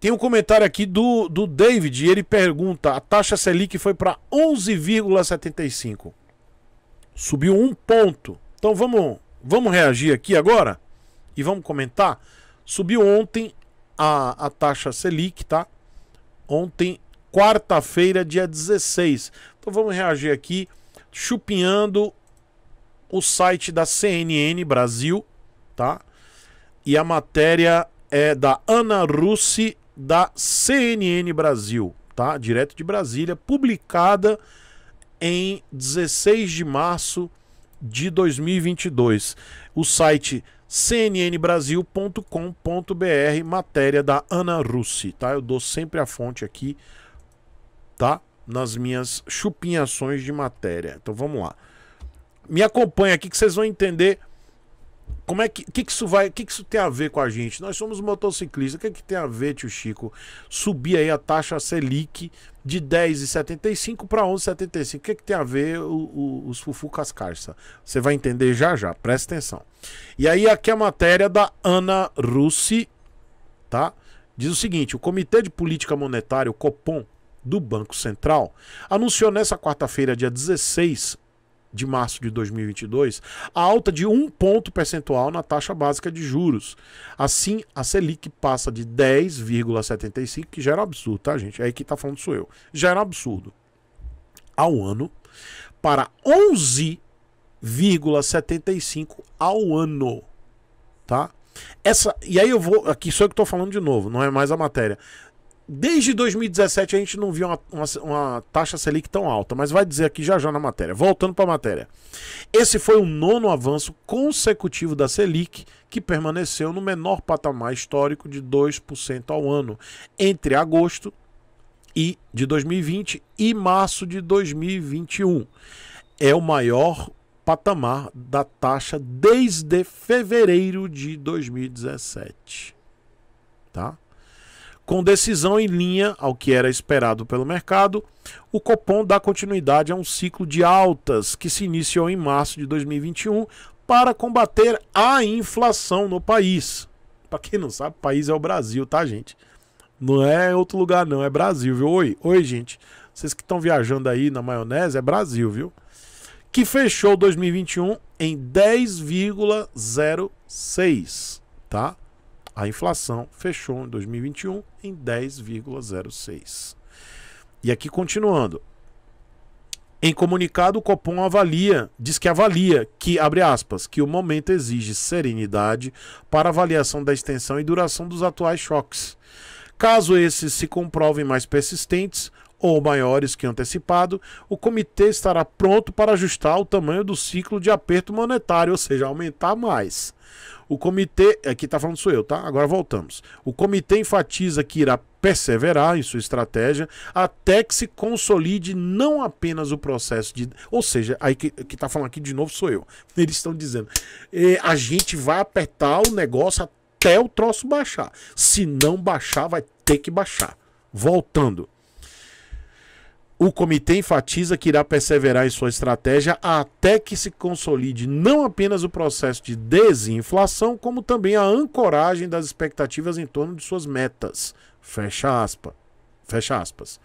Tem um comentário aqui do, do David, ele pergunta: a taxa Selic foi para 11,75. Subiu um ponto. Então vamos, vamos reagir aqui agora e vamos comentar. Subiu ontem a, a taxa Selic, tá? Ontem, quarta-feira, dia 16. Então vamos reagir aqui, chupinhando o site da CNN Brasil, tá? E a matéria é da Ana Russi da CNN Brasil, tá? Direto de Brasília, publicada em 16 de março de 2022. O site cnnbrasil.com.br, matéria da Ana Russi, tá? Eu dou sempre a fonte aqui, tá? Nas minhas chupinhações de matéria. Então vamos lá. Me acompanha aqui que vocês vão entender como é que, que, que isso vai, que, que isso tem a ver com a gente? Nós somos motociclistas, o que, é que tem a ver, tio Chico? Subir aí a taxa Selic de 10,75 para 11,75. O que, é que tem a ver o, o, os fufu cascarça? Você vai entender já já, presta atenção. E aí aqui é a matéria da Ana Russi, tá? Diz o seguinte, o Comitê de Política Monetária, o COPOM, do Banco Central, anunciou nessa quarta-feira, dia 16, de março de 2022, a alta de um ponto percentual na taxa básica de juros. Assim, a Selic passa de 10,75, que já era um absurdo, tá, gente? Aí que tá falando sou eu. Já era um absurdo. Ao ano, para 11,75 ao ano, tá? Essa, e aí eu vou, aqui sou eu que estou falando de novo, não é mais a matéria. Desde 2017 a gente não viu uma, uma, uma, taxa Selic tão alta, mas vai dizer aqui já já na matéria. Voltando para a matéria. Esse foi o nono avanço consecutivo da Selic, que permaneceu no menor patamar histórico de 2% ao ano, entre agosto e de 2020 e março de 2021. É o maior patamar da taxa desde fevereiro de 2017. Tá? Com decisão em linha ao que era esperado pelo mercado, o Copom dá continuidade a um ciclo de altas que se iniciou em março de 2021 para combater a inflação no país. Para quem não sabe, o país é o Brasil, tá, gente? Não é outro lugar, não, é Brasil, viu? Oi, oi, gente. Vocês que estão viajando aí na maionese, é Brasil, viu? Que fechou 2021 em 10,06, tá? A inflação fechou em 2021 em 10,06. E aqui continuando. Em comunicado, o Copom avalia, diz que avalia que, abre aspas, que o momento exige serenidade para avaliação da extensão e duração dos atuais choques. Caso esses se comprovem mais persistentes ou maiores que antecipado, o comitê estará pronto para ajustar o tamanho do ciclo de aperto monetário, ou seja, aumentar mais. O comitê, aqui é, está falando sou eu, tá? Agora voltamos. O comitê enfatiza que irá perseverar em sua estratégia até que se consolide não apenas o processo de. Ou seja, aí que está falando aqui de novo sou eu. Eles estão dizendo: eh, a gente vai apertar o negócio até o troço baixar. Se não baixar, vai ter que baixar. Voltando. O comitê enfatiza que irá perseverar em sua estratégia até que se consolide não apenas o processo de desinflação, como também a ancoragem das expectativas em torno de suas metas. Fecha, aspa. Fecha aspas.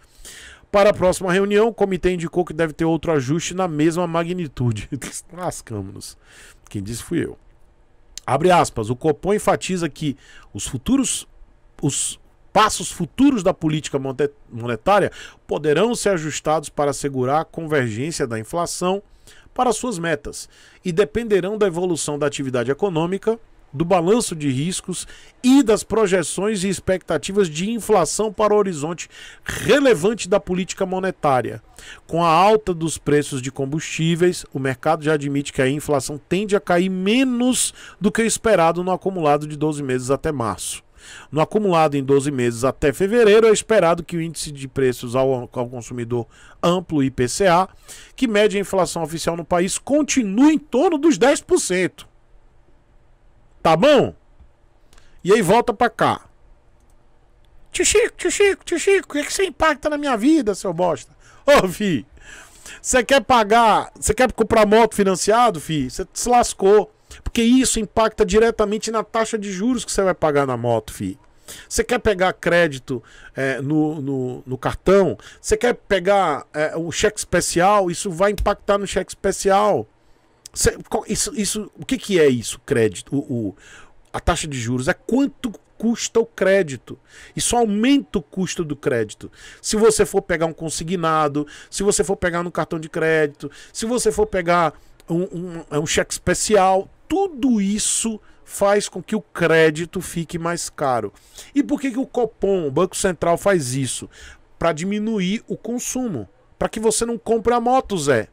Para a próxima reunião, o comitê indicou que deve ter outro ajuste na mesma magnitude. Lascamos-nos. Quem disse fui eu. Abre aspas. O Copom enfatiza que os futuros. Os, passos futuros da política monetária poderão ser ajustados para assegurar a convergência da inflação para suas metas e dependerão da evolução da atividade econômica, do balanço de riscos e das projeções e expectativas de inflação para o horizonte relevante da política monetária. Com a alta dos preços de combustíveis, o mercado já admite que a inflação tende a cair menos do que o esperado no acumulado de 12 meses até março. No acumulado em 12 meses até fevereiro, é esperado que o índice de preços ao, ao consumidor amplo IPCA, que mede a inflação oficial no país, continue em torno dos 10%. Tá bom? E aí volta para cá. Tio Chico, tio Chico, tio Chico, o que, é que você impacta na minha vida, seu bosta? Ô, fi, você quer pagar, você quer comprar moto financiado, fi? Você se lascou. Porque isso impacta diretamente na taxa de juros que você vai pagar na moto, fi. Você quer pegar crédito é, no, no, no, cartão? Você quer pegar é, cheque especial? Isso vai impactar no cheque especial. isso, isso, o que, que é isso, crédito? O, o, a taxa de juros é quanto custa o crédito. Isso aumenta o custo do crédito. Se você for pegar um consignado, se você for pegar no cartão de crédito, se você for pegar um, um, é um cheque especial, tudo isso faz com que o crédito fique mais caro. E por que, que o Copom, o Banco Central, faz isso? Para diminuir o consumo. Para que você não compre a moto, Zé.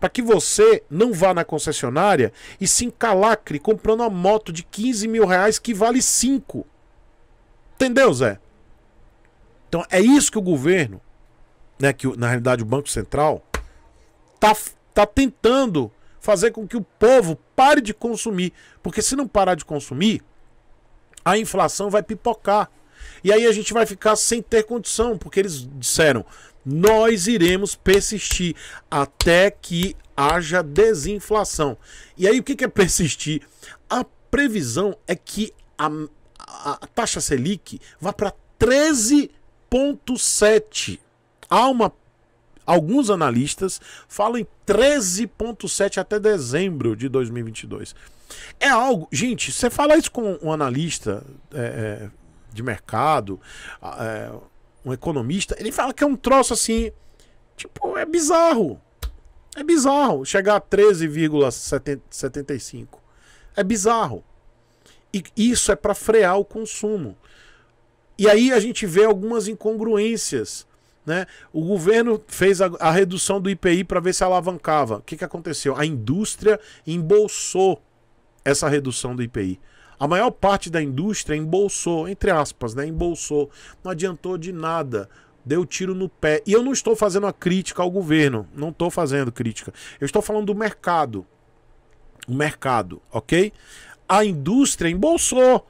Para que você não vá na concessionária e se encalacre comprando uma moto de 15 mil reais que vale 5. Entendeu, Zé? Então é isso que o governo, né, que na realidade o Banco Central, tá, tá tentando fazer com que o povo pare de consumir. Porque se não parar de consumir, a inflação vai pipocar. E aí a gente vai ficar sem ter condição, porque eles disseram: nós iremos persistir até que haja desinflação. E aí o que é persistir? A previsão é que a, a, taxa Selic vá para 13,7. Há uma alguns analistas falam em 13,7 até dezembro de 2022. É algo. Gente, você fala isso com um analista é, é de mercado, é, um economista, ele fala que é um troço assim. Tipo, é bizarro. É bizarro chegar a 13,75. É bizarro. E isso é para frear o consumo. E aí a gente vê algumas incongruências né? O governo fez a, a redução do IPI para ver se alavancava. O que, que aconteceu? A indústria embolsou essa redução do IPI. A maior parte da indústria embolsou, entre aspas, né? Embolsou. Não adiantou de nada. Deu tiro no pé. E eu não estou fazendo a crítica ao governo. Não estou fazendo crítica. Eu estou falando do mercado. O mercado, ok? A indústria embolsou.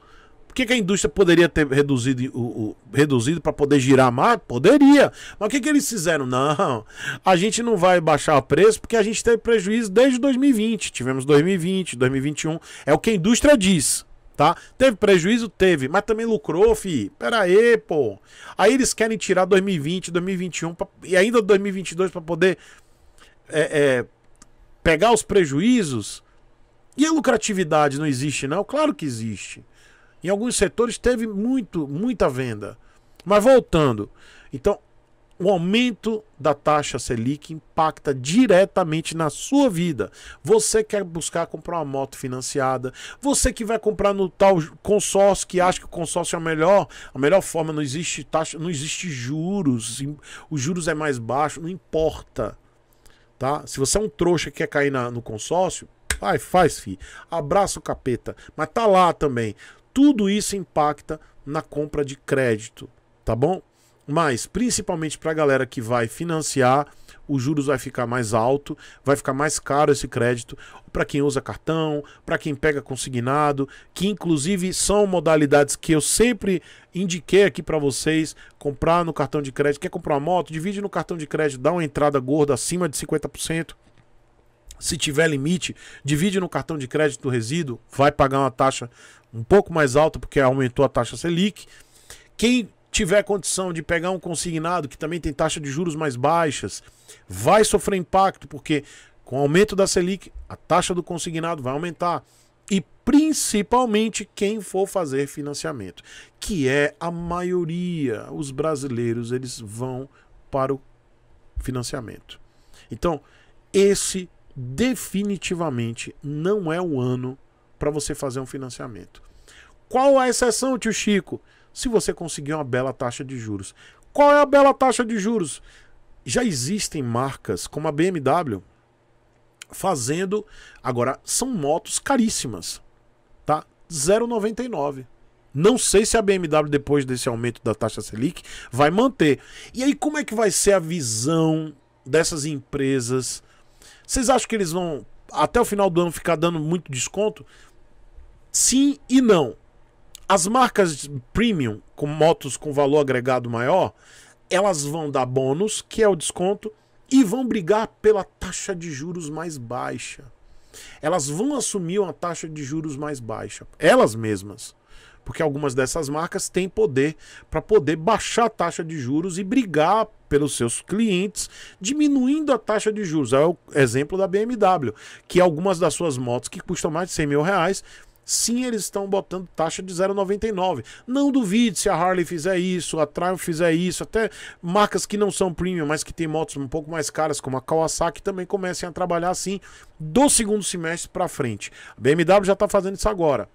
Por que, que a indústria poderia ter reduzido o, o reduzido para poder girar mais? Poderia. Mas o que, que eles fizeram? Não, a gente não vai baixar o preço porque a gente teve prejuízo desde 2020. Tivemos 2020, 2021. É o que a indústria diz. Tá? Teve prejuízo? Teve, mas também lucrou, fi. Pera aí, pô. Aí eles querem tirar 2020, 2021 pra... e ainda 2022 para poder é, é, pegar os prejuízos. E a lucratividade não existe, não? Claro que existe. Em alguns setores teve muito, muita venda. Mas voltando, então o aumento da taxa Selic impacta diretamente na sua vida. Você quer buscar comprar uma moto financiada, você que vai comprar no tal consórcio que acha que o consórcio é a melhor, a melhor forma, não existe taxa, não existe juros, os juros é mais baixo, não importa. Tá? Se você é um trouxa que quer cair na, no consórcio, vai, faz, fi. Abraça o capeta, mas tá lá também tudo isso impacta na compra de crédito, tá bom? Mas principalmente para a galera que vai financiar, os juros vai ficar mais alto, vai ficar mais caro esse crédito para quem usa cartão, para quem pega consignado, que inclusive são modalidades que eu sempre indiquei aqui para vocês, comprar no cartão de crédito, quer comprar uma moto, divide no cartão de crédito, dá uma entrada gorda acima de 50%, se tiver limite, divide no cartão de crédito resíduo, vai pagar uma taxa um pouco mais alta porque aumentou a taxa Selic. Quem tiver condição de pegar um consignado que também tem taxa de juros mais baixas, vai sofrer impacto porque com o aumento da Selic, a taxa do consignado vai aumentar e principalmente quem for fazer financiamento, que é a maioria, os brasileiros, eles vão para o financiamento. Então, esse definitivamente não é o ano para você fazer um financiamento. Qual a exceção, tio Chico? Se você conseguir uma bela taxa de juros. Qual é a bela taxa de juros? Já existem marcas como a BMW fazendo. Agora, são motos caríssimas, tá? 0,99. Não sei se a BMW, depois desse aumento da taxa Selic, vai manter. E aí, como é que vai ser a visão dessas empresas vocês acham que eles vão, até o final do ano, ficar dando muito desconto? Sim e não. As marcas premium, com motos com valor agregado maior, elas vão dar bônus, que é o desconto, e vão brigar pela taxa de juros mais baixa. Elas vão assumir uma taxa de juros mais baixa, elas mesmas. Porque algumas dessas marcas têm poder para poder baixar a taxa de juros e brigar pelos seus clientes, diminuindo a taxa de juros. É o exemplo da BMW, que algumas das suas motos que custam mais de 100 mil reais Sim, eles estão botando taxa de 0,99. Não duvide se a Harley fizer isso, a Triumph fizer isso, até marcas que não são premium, mas que têm motos um pouco mais caras, como a Kawasaki, também comecem a trabalhar assim do segundo semestre para frente. A BMW já está fazendo isso agora.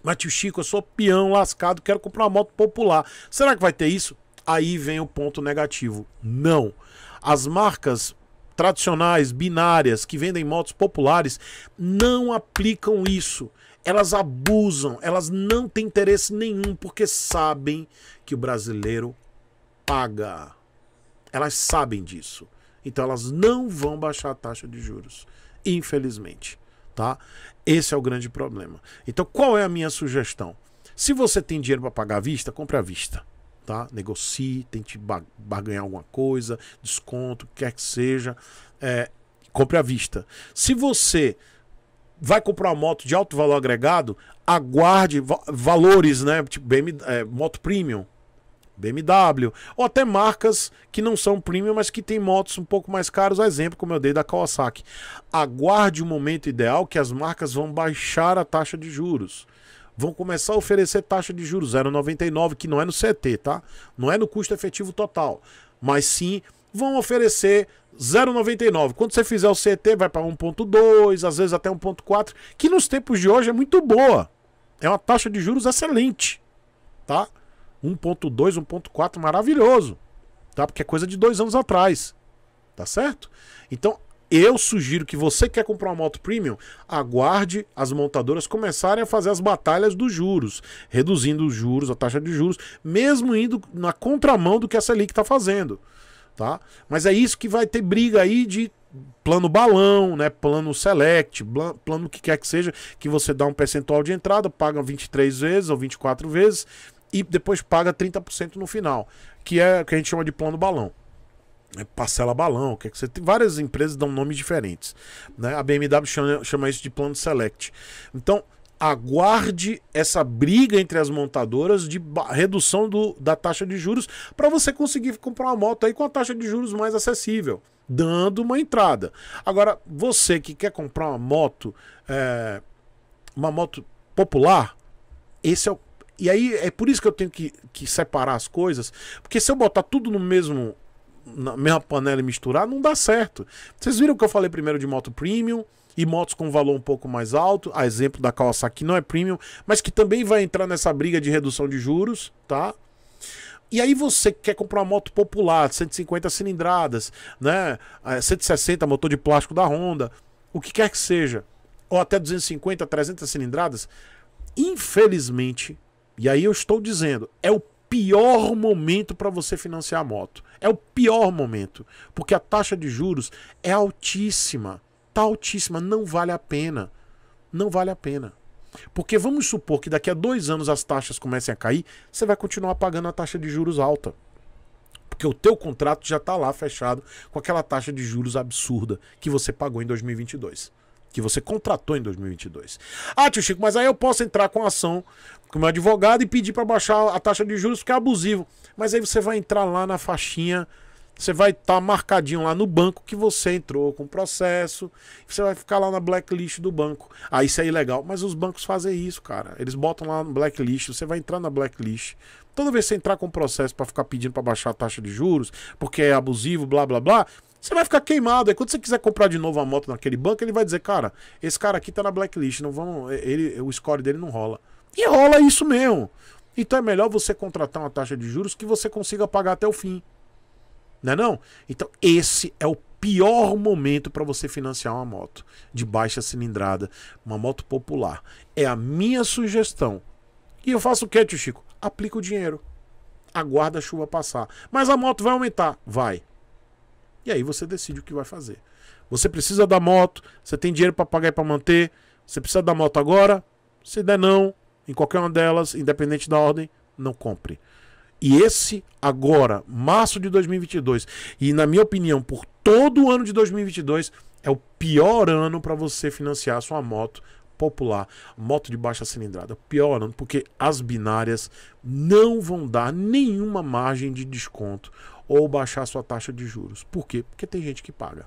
Mas tio Chico, eu sou peão lascado, quero comprar uma moto popular. Será que vai ter isso? Aí vem o ponto negativo. Não. As marcas tradicionais, binárias, que vendem motos populares, não aplicam isso. Elas abusam, elas não têm interesse nenhum, porque sabem que o brasileiro paga. Elas sabem disso. Então elas não vão baixar a taxa de juros, infelizmente. Tá? Esse é o grande problema. Então qual é a minha sugestão? Se você tem dinheiro para pagar à vista, compre à vista tá? Negocie, tente barganhar alguma coisa, desconto, quer que seja. É, compre à vista. Se você vai comprar uma moto de alto valor agregado, aguarde valores, né? Tipo BM, é, moto premium, BMW, ou até marcas que não são premium, mas que tem motos um pouco mais caras, exemplo como eu dei da Kawasaki. Aguarde o momento ideal que as marcas vão baixar a taxa de juros vão começar a oferecer taxa de juros 0,99, que não é no CT, tá? Não é no custo efetivo total, mas sim vão oferecer 0,99. Quando você fizer o CT, vai para 1,2, às vezes até 1,4, que nos tempos de hoje é muito boa. É uma taxa de juros excelente, tá? 1,2, 1,4, maravilhoso, tá? Porque é coisa de dois anos atrás, tá certo? Então, eu sugiro que você quer comprar uma moto premium, aguarde as montadoras começarem a fazer as batalhas dos juros, reduzindo os juros, a taxa de juros, mesmo indo na contramão do que a Selic está fazendo. Tá? Mas é isso que vai ter briga aí de plano balão, né, plano select, plano que quer que seja, que você dá um percentual de entrada, paga 23 vezes ou 24 vezes e depois paga 30% no final, que é o que a gente chama de plano balão. É, parcela balão, o que, é que você tem. Várias empresas dão nomes diferentes. Né? A BMW chama, chama isso de plano select. Então, aguarde essa briga entre as montadoras de redução do, da taxa de juros para você conseguir comprar uma moto aí com a taxa de juros mais acessível, dando uma entrada. Agora, você que quer comprar uma moto, é, uma moto popular, esse é o e aí é por isso que eu tenho que, que separar as coisas, porque se eu botar tudo no mesmo na mesma panela e misturar, não dá certo. Vocês viram o que eu falei primeiro de moto premium e motos com valor um pouco mais alto, a exemplo da Kawasaki não é premium, mas que também vai entrar nessa briga de redução de juros, tá? E aí você quer comprar uma moto popular, 150 cilindradas, né? 160 é, motor de plástico da Honda, o que quer que seja, ou até 250, 300 cilindradas, infelizmente, e aí eu estou dizendo, é o pior momento para você financiar a moto. É o pior momento, porque a taxa de juros é altíssima. Tá altíssima, não vale a pena. Não vale a pena. Porque vamos supor que daqui a dois anos as taxas comecem a cair, você vai continuar pagando a taxa de juros alta. Porque o teu contrato já está lá fechado com aquela taxa de juros absurda que você pagou em 2022 que você contratou em 2022. Ah, tio Chico, mas aí eu posso entrar com ação com meu advogado e pedir para baixar a taxa de juros porque é abusivo. Mas aí você vai entrar lá na faixinha, você vai estar tá marcadinho lá no banco que você entrou com o processo, você vai ficar lá na blacklist do banco. Ah, isso é ilegal. Mas os bancos fazem isso, cara. Eles botam lá no blacklist, você vai entrar na blacklist. Toda vez que você entrar com o processo para ficar pedindo para baixar a taxa de juros, porque é abusivo, blá blá blá, você vai ficar queimado. Aí quando você quiser comprar de novo a moto naquele banco, ele vai dizer, cara, esse cara aqui tá na blacklist, não vamos, eh, ele, o score dele não rola. E rola isso mesmo. Então é melhor você contratar uma taxa de juros que você consiga pagar até o fim. Não é não? Então esse é o pior momento para você financiar uma moto de baixa cilindrada, uma moto popular. É a minha sugestão. E eu faço o que, tio Chico? Aplica o dinheiro. Aguarda a chuva passar. Mas a moto vai aumentar? Vai. E aí você decide o que vai fazer. Você precisa da moto, você tem dinheiro para pagar e para manter, você precisa da moto agora? Se der não, em qualquer uma delas, independente da ordem, não compre. E esse agora, março de 2022, e na minha opinião, por todo o ano de 2022, é o pior ano para você financiar sua moto popular, moto de baixa cilindrada. Pior ano, porque as binárias não vão dar nenhuma margem de desconto ou baixar sua taxa de juros. Por quê? Porque tem gente que paga.